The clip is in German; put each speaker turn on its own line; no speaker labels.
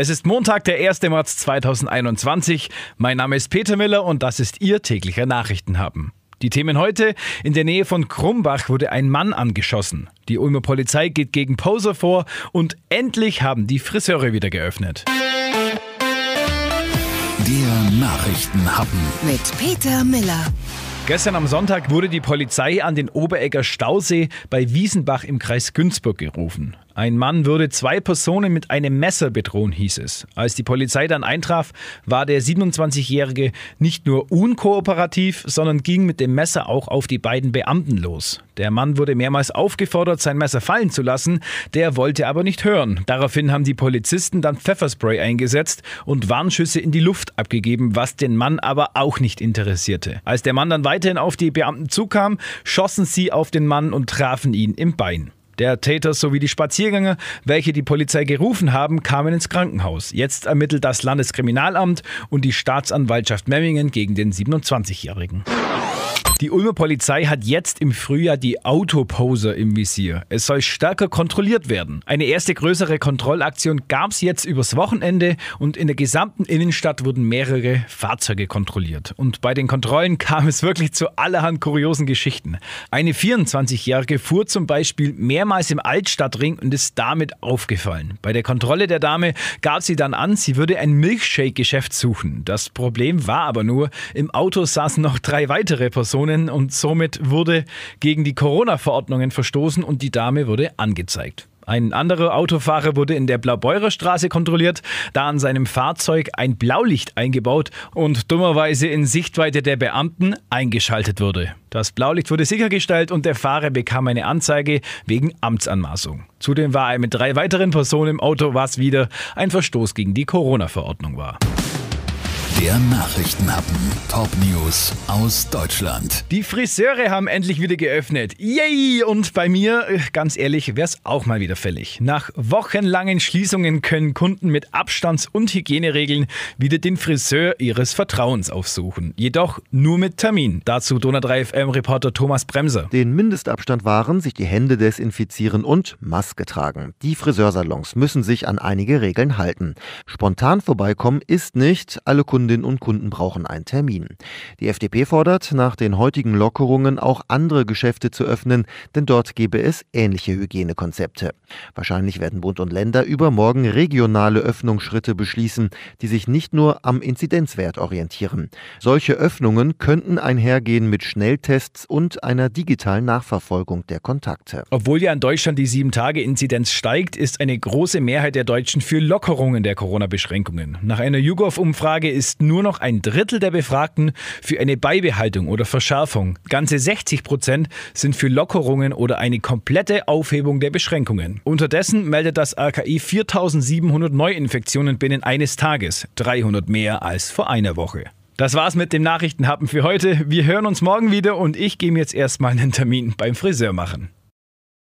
Es ist Montag, der 1. März 2021. Mein Name ist Peter Miller und das ist Ihr täglicher Nachrichtenhaben. Die Themen heute: In der Nähe von Krumbach wurde ein Mann angeschossen. Die Ulmer Polizei geht gegen Poser vor und endlich haben die Friseure wieder geöffnet. Der Nachrichtenhaben mit Peter Miller. Gestern am Sonntag wurde die Polizei an den Oberegger Stausee bei Wiesenbach im Kreis Günzburg gerufen. Ein Mann würde zwei Personen mit einem Messer bedrohen, hieß es. Als die Polizei dann eintraf, war der 27-Jährige nicht nur unkooperativ, sondern ging mit dem Messer auch auf die beiden Beamten los. Der Mann wurde mehrmals aufgefordert, sein Messer fallen zu lassen, der wollte aber nicht hören. Daraufhin haben die Polizisten dann Pfefferspray eingesetzt und Warnschüsse in die Luft abgegeben, was den Mann aber auch nicht interessierte. Als der Mann dann weiterhin auf die Beamten zukam, schossen sie auf den Mann und trafen ihn im Bein. Der Täter sowie die Spaziergänger, welche die Polizei gerufen haben, kamen ins Krankenhaus. Jetzt ermittelt das Landeskriminalamt und die Staatsanwaltschaft Memmingen gegen den 27-Jährigen. Die Ulmer Polizei hat jetzt im Frühjahr die Autoposer im Visier. Es soll stärker kontrolliert werden. Eine erste größere Kontrollaktion gab es jetzt übers Wochenende und in der gesamten Innenstadt wurden mehrere Fahrzeuge kontrolliert. Und bei den Kontrollen kam es wirklich zu allerhand kuriosen Geschichten. Eine 24-Jährige fuhr zum Beispiel mehrmals im Altstadtring und ist damit aufgefallen. Bei der Kontrolle der Dame gab sie dann an, sie würde ein milchshake geschäft suchen. Das Problem war aber nur, im Auto saßen noch drei weitere Personen Personen und somit wurde gegen die Corona-Verordnungen verstoßen und die Dame wurde angezeigt. Ein anderer Autofahrer wurde in der Blaubeurer Straße kontrolliert, da an seinem Fahrzeug ein Blaulicht eingebaut und dummerweise in Sichtweite der Beamten eingeschaltet wurde. Das Blaulicht wurde sichergestellt und der Fahrer bekam eine Anzeige wegen Amtsanmaßung. Zudem war er mit drei weiteren Personen im Auto, was wieder ein Verstoß gegen die Corona-Verordnung war. Der Nachrichtenhappen. Top News aus Deutschland. Die Friseure haben endlich wieder geöffnet. Yay! Und bei mir, äh, ganz ehrlich, wäre es auch mal wieder fällig. Nach wochenlangen Schließungen können Kunden mit Abstands- und Hygieneregeln wieder den Friseur ihres Vertrauens aufsuchen. Jedoch
nur mit Termin. Dazu Donner 3 FM-Reporter Thomas Bremser. Den Mindestabstand wahren, sich die Hände desinfizieren und Maske tragen. Die Friseursalons müssen sich an einige Regeln halten. Spontan vorbeikommen ist nicht. Alle Kunden Kundinnen und Kunden brauchen einen Termin. Die FDP fordert, nach den heutigen Lockerungen auch andere Geschäfte zu öffnen, denn dort gäbe es ähnliche Hygienekonzepte. Wahrscheinlich werden Bund und Länder übermorgen regionale Öffnungsschritte beschließen, die sich nicht nur am Inzidenzwert orientieren. Solche Öffnungen könnten einhergehen mit Schnelltests und einer digitalen Nachverfolgung der Kontakte.
Obwohl ja in Deutschland die 7-Tage-Inzidenz steigt, ist eine große Mehrheit der Deutschen für Lockerungen der Corona-Beschränkungen. Nach einer YouGov-Umfrage ist nur noch ein Drittel der Befragten für eine Beibehaltung oder Verschärfung. Ganze 60 Prozent sind für Lockerungen oder eine komplette Aufhebung der Beschränkungen. Unterdessen meldet das RKI 4700 Neuinfektionen binnen eines Tages, 300 mehr als vor einer Woche. Das war's mit dem Nachrichtenhappen für heute. Wir hören uns morgen wieder und ich gehe mir jetzt erstmal einen Termin beim Friseur machen.